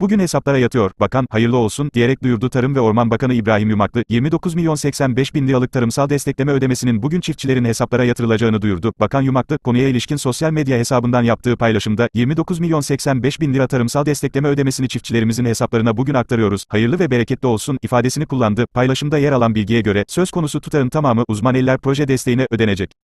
Bugün hesaplara yatıyor, bakan, hayırlı olsun, diyerek duyurdu Tarım ve Orman Bakanı İbrahim Yumaklı, 29 milyon 85 bin liralık tarımsal destekleme ödemesinin bugün çiftçilerin hesaplara yatırılacağını duyurdu. Bakan Yumaklı, konuya ilişkin sosyal medya hesabından yaptığı paylaşımda, 29 milyon 85 bin lira tarımsal destekleme ödemesini çiftçilerimizin hesaplarına bugün aktarıyoruz, hayırlı ve bereketli olsun, ifadesini kullandı. Paylaşımda yer alan bilgiye göre, söz konusu tutarın tamamı uzman eller proje desteğine ödenecek.